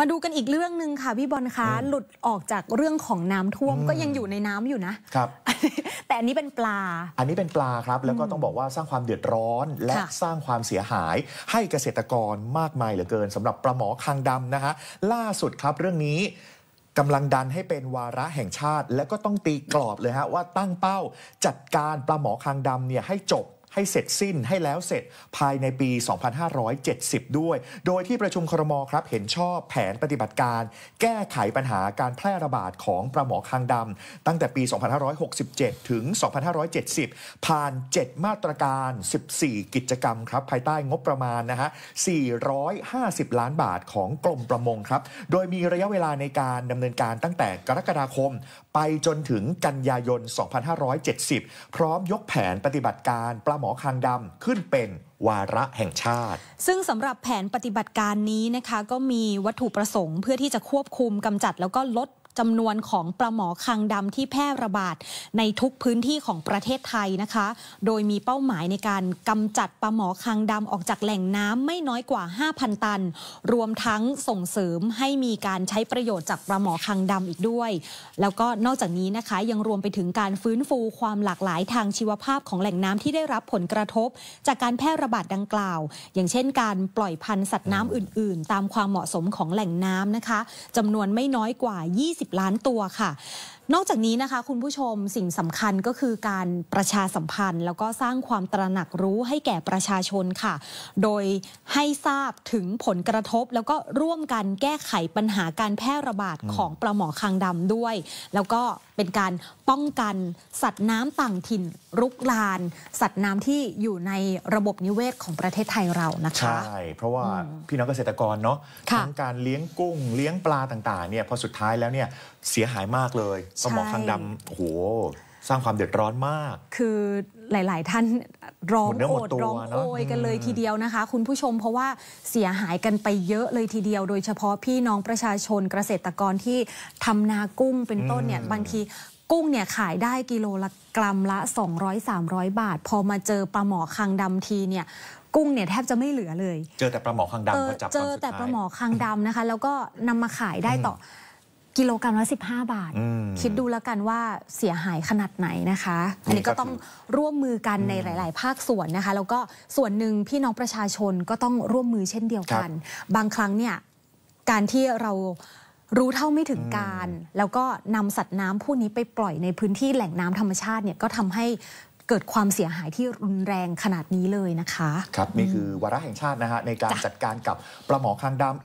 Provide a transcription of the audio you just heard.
มาดูกันอีกเรื่องหนึ่งค่ะพี่บอลคะหลุดออกจากเรื่องของน้ำท่วม ก็ยังอยู่ในน้ำอยู่นะครับแต่อันนี้เป็นปลา อันนี้เป็นปลาครับแล้วก็ต้องบอกว่าสร้างความเดือดร้อนและสร้างความเสียหายให้เกษตรกรมากมายเหลือเกิน สำหรับปลาหมอคางดำนะฮะล่าสุดครับเรื่องนี้กำลังดันให้เป็นวาระแห่งชาติ และก็ต้องตีกรอบเลยฮะว่าตั้งเป้าจัดการปลาหมอคางดำเนี่ยให้จบให้เสร็จสิ้นให้แล้วเสร็จภายในปี 2570 ด้วย โดยที่ประชุมครมครับ เห็นชอบแผนปฏิบัติการ แก้ไขปัญหาการแพร่ระบาดของปลาหมอคางดำตั้งแต่ปี 2567 ถึง 2570 ผ่าน 7 มาตรการ 14 กิจกรรมครับ ภายใต้งบประมาณนะฮะ450 ล้านบาทของกรมประมงครับ โดยมีระยะเวลาในการดำเนินการตั้งแต่กรกฎาคม ไปจนถึงกันยายน 2570 พร้อมยกแผนปฏิบัติการปลาหมมอคางดำขึ้นเป็นวาระแห่งชาติ ซึ่งสำหรับแผนปฏิบัติการนี้นะคะ ก็มีวัตถุประสงค์เพื่อที่จะควบคุมกำจัดแล้วก็ลดจำนวนของปลาหมอคังดำที่แพร่ระบาดในทุกพื้นที่ของประเทศไทยนะคะ โดยมีเป้าหมายในการกำจัดปลาหมอคังดำออกจากแหล่งน้ำไม่น้อยกว่า 5,000 ตัน รวมทั้งส่งเสริมให้มีการใช้ประโยชน์จากปลาหมอคังดำอีกด้วย แล้วก็นอกจากนี้นะคะยังรวมไปถึงการฟื้นฟูความหลากหลายทางชีวภาพของแหล่งน้ำที่ได้รับผลกระทบ จากการแพร่ระบาดดังกล่าว อย่างเช่น การปล่อยพันธุ์สัตว์น้ำอื่น ๆ ตามความเหมาะสมของแหล่งน้ำนะคะจำนวนไม่น้อยกว่า 20 2 0ล้านตัวค่ะนอกจากนี้นะคะคุณผู้ชมสิ่งสำคัญก็คือการประชาสัมพันธ์ แล้วก็สร้างความตระหนักรู้ให้แก่ประชาชนค่ะ โดยให้ทราบถึงผลกระทบ แล้วก็ร่วมกันแก้ไขปัญหาการแพร่ระบาดของปลาหมอคางดำด้วย แล้วก็เป็นการป้องกันสัตว์น้ำต่างถิ่นรุกราน สัตว์น้ำที่อยู่ในระบบนิเวศของประเทศไทยเรานะคะใช่เพราะว่าพี่น้องเกษตรกรเนาะทั้งการเลี้ยงกุ้งเลี้ยงปลาต่างๆเนี่ยพอสุดท้ายแล้วเนี่ยเสียหายมากเลยสมองคางดำโอ้โหสร้างความเดือดร้อนมาก คือหลาย ๆ ท่านร้องโอดร้องโอยกันเลยทีเดียวนะคะ คุณผู้ชม เพราะว่าเสียหายกันไปเยอะเลยทีเดียว โดยเฉพาะพี่น้องประชาชนเกษตรกรที่ทำนากุ้งเป็นต้นเนี่ย บางทีกุ้งเนี่ยขายได้กิโลละกรัมละ 200-300 บาท พอมาเจอปลาหมอคังดำทีเนี่ย กุ้งเนี่ยแทบจะไม่เหลือเลย เจอแต่ปลาหมอคังดำเจอแต่ปลาหมอคังดำนะคะ แล้วก็นำมาขายได้ต่อกิโลกรัมละ 15 บาท คิดดูแล้วกันว่าเสียหายขนาดไหนนะคะ อันนี้ก็ต้องร่วมมือกันในหลาย ๆ ภาคส่วนนะคะ แล้วก็ส่วนหนึ่งพี่น้องประชาชนก็ต้องร่วมมือเช่นเดียวกัน บางครั้งเนี่ยการที่เรารู้เท่าไม่ถึงการ แล้วก็นำสัตว์น้ำผู้นี้ไปปล่อยในพื้นที่แหล่งน้ำธรรมชาติเนี่ยก็ทำให้เกิดความเสียหายที่รุนแรงขนาดนี้เลยนะคะ ครับนี่คือวาระแห่งชาตินะฮะในการจัดการกับปลาหมอคางดำ